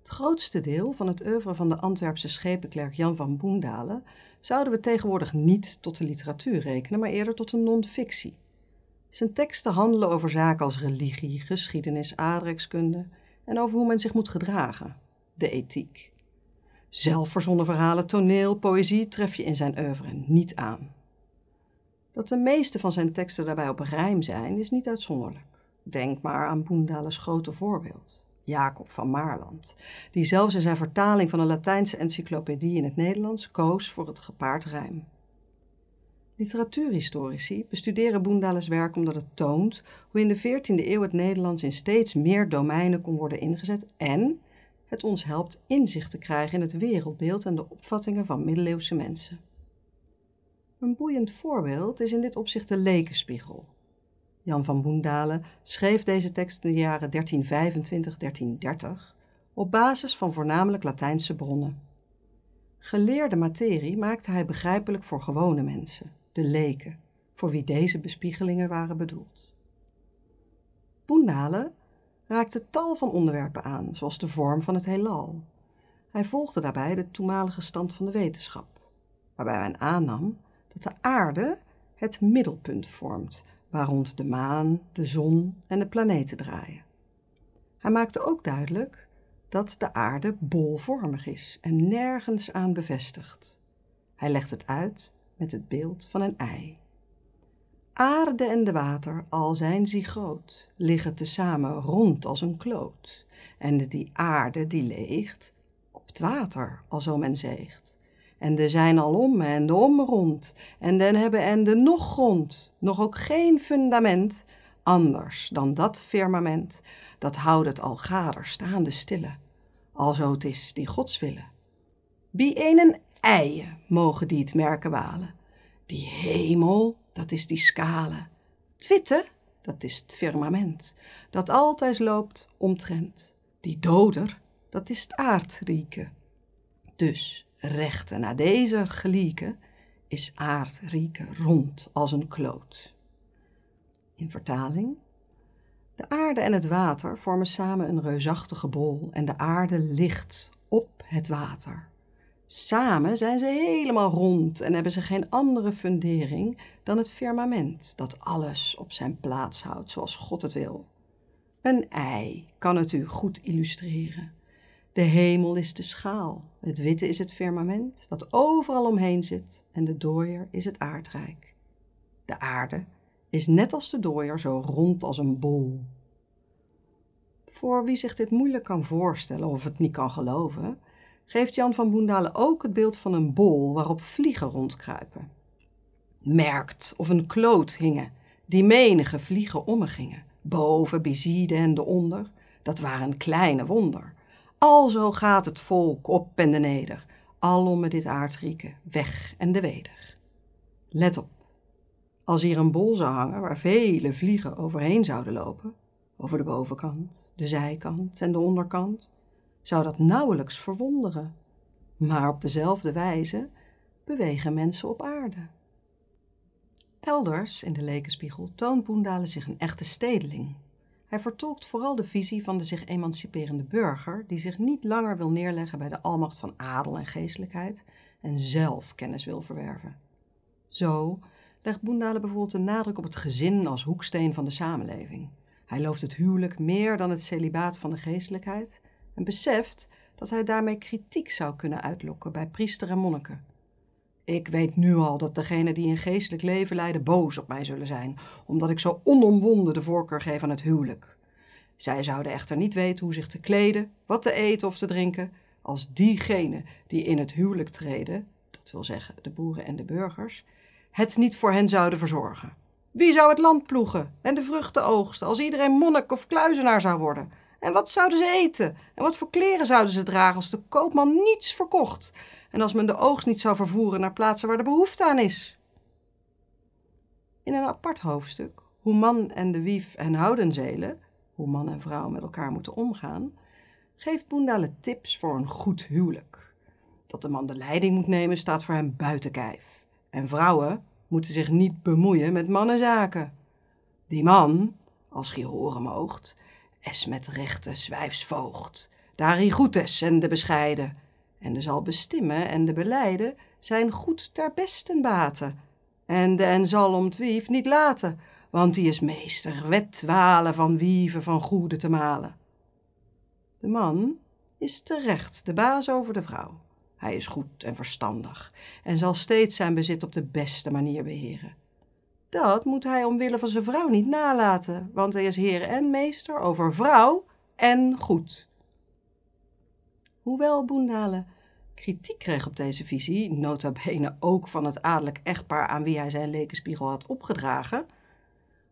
Het grootste deel van het oeuvre van de Antwerpse schepenklerk Jan van Boendalen zouden we tegenwoordig niet tot de literatuur rekenen, maar eerder tot de non-fictie. Zijn teksten handelen over zaken als religie, geschiedenis, aardrijkskunde en over hoe men zich moet gedragen, de ethiek. Zelfverzonnen verhalen, toneel, poëzie tref je in zijn oeuvre niet aan. Dat de meeste van zijn teksten daarbij op rijm zijn, is niet uitzonderlijk. Denk maar aan Boendalen's grote voorbeeld. Jacob van Maarland, die zelfs in zijn vertaling van een Latijnse encyclopedie in het Nederlands koos voor het gepaard rijm. Literatuurhistorici bestuderen Boendales werk omdat het toont hoe in de 14e eeuw het Nederlands in steeds meer domeinen kon worden ingezet en het ons helpt inzicht te krijgen in het wereldbeeld en de opvattingen van middeleeuwse mensen. Een boeiend voorbeeld is in dit opzicht de lekenspiegel, Jan van Boendalen, schreef deze tekst in de jaren 1325-1330 op basis van voornamelijk Latijnse bronnen. Geleerde materie maakte hij begrijpelijk voor gewone mensen, de leken, voor wie deze bespiegelingen waren bedoeld. Boendalen raakte tal van onderwerpen aan, zoals de vorm van het heelal. Hij volgde daarbij de toenmalige stand van de wetenschap, waarbij men aannam dat de aarde het middelpunt vormt waar rond de maan, de zon en de planeten draaien. Hij maakte ook duidelijk dat de aarde bolvormig is en nergens aan bevestigd. Hij legt het uit met het beeld van een ei. Aarde en de water, al zijn ze groot, liggen tezamen rond als een kloot. En die aarde die leegt, op het water, al zo men zeegt. En de zijn al om en de om rond. En den hebben en de nog grond. Nog ook geen fundament anders dan dat firmament. Dat houdt het al gader staande stille. Alzo het is die Gods willen. Wie een eien mogen die het merken walen. Die hemel, dat is die skale. Twitte, dat is het firmament. Dat altijd loopt omtrent. Die doder, dat is het aardrieken. Dus rechte. Na nou, deze gelieke is aardrieke rond als een kloot. In vertaling. De aarde en het water vormen samen een reusachtige bol en de aarde ligt op het water. Samen zijn ze helemaal rond en hebben ze geen andere fundering dan het firmament dat alles op zijn plaats houdt zoals God het wil. Een ei kan het u goed illustreren. De hemel is de schaal, het witte is het firmament dat overal omheen zit en de dooier is het aardrijk. De aarde is net als de dooier zo rond als een bol. Voor wie zich dit moeilijk kan voorstellen of het niet kan geloven, geeft Jan van Boendalen ook het beeld van een bol waarop vliegen rondkruipen. Merkt of een kloot hingen, die menige vliegen ommegingen, boven, bezieden en de onder, dat waren kleine wonder. Alzo gaat het volk op en de neder, alom met dit aardrieken, weg en de weder. Let op, als hier een bol zou hangen waar vele vliegen overheen zouden lopen, over de bovenkant, de zijkant en de onderkant, zou dat nauwelijks verwonderen. Maar op dezelfde wijze bewegen mensen op aarde. Elders in de lekenspiegel toont Boendalen zich een echte stedeling hij vertolkt vooral de visie van de zich emanciperende burger, die zich niet langer wil neerleggen bij de almacht van adel en geestelijkheid en zelf kennis wil verwerven. Zo legt Boendalen bijvoorbeeld de nadruk op het gezin als hoeksteen van de samenleving. Hij looft het huwelijk meer dan het celibaat van de geestelijkheid en beseft dat hij daarmee kritiek zou kunnen uitlokken bij priester en monniken, ik weet nu al dat degenen die een geestelijk leven leiden boos op mij zullen zijn, omdat ik zo onomwonden de voorkeur geef aan het huwelijk. Zij zouden echter niet weten hoe zich te kleden, wat te eten of te drinken, als diegenen die in het huwelijk treden, dat wil zeggen de boeren en de burgers, het niet voor hen zouden verzorgen. Wie zou het land ploegen en de vruchten oogsten als iedereen monnik of kluizenaar zou worden? En wat zouden ze eten? En wat voor kleren zouden ze dragen als de koopman niets verkocht? en als men de oogst niet zou vervoeren naar plaatsen waar de behoefte aan is. In een apart hoofdstuk, hoe man en de wief en houden zelen, hoe man en vrouw met elkaar moeten omgaan, geeft Boendale tips voor een goed huwelijk. Dat de man de leiding moet nemen staat voor hem buiten kijf. En vrouwen moeten zich niet bemoeien met mannenzaken. Die man, als gij horen moogt, is met rechte zwijfsvoogd, goed is en de bescheiden en de dus zal bestimmen en de beleiden zijn goed ter besten baten. En de en zal om twief niet laten, want die is meester wetwalen van wieven van goede te malen. De man is terecht de baas over de vrouw. Hij is goed en verstandig en zal steeds zijn bezit op de beste manier beheren. Dat moet hij omwille van zijn vrouw niet nalaten, want hij is heer en meester over vrouw en goed. Hoewel Boendalen kritiek kreeg op deze visie, nota bene ook van het adellijk echtpaar aan wie hij zijn lekenspiegel had opgedragen,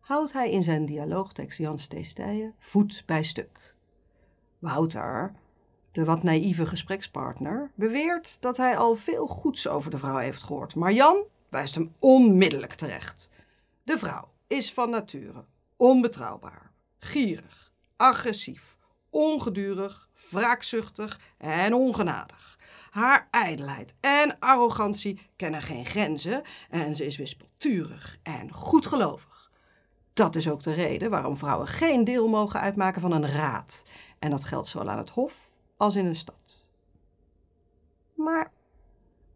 houdt hij in zijn dialoogtekst Jan Steestijen voet bij stuk. Wouter, de wat naïeve gesprekspartner, beweert dat hij al veel goeds over de vrouw heeft gehoord, maar Jan wijst hem onmiddellijk terecht. De vrouw is van nature onbetrouwbaar, gierig, agressief, ongedurig wraakzuchtig en ongenadig. Haar ijdelheid en arrogantie kennen geen grenzen en ze is wispelturig en goedgelovig. Dat is ook de reden waarom vrouwen geen deel mogen uitmaken van een raad. En dat geldt zowel aan het hof als in een stad. Maar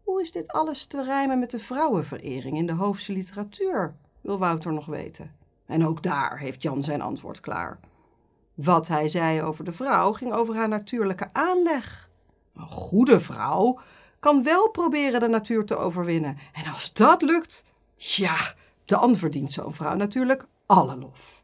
hoe is dit alles te rijmen met de vrouwenverering in de hoofdse literatuur, wil Wouter nog weten. En ook daar heeft Jan zijn antwoord klaar. Wat hij zei over de vrouw ging over haar natuurlijke aanleg. Een goede vrouw kan wel proberen de natuur te overwinnen. En als dat lukt, ja, dan verdient zo'n vrouw natuurlijk alle lof.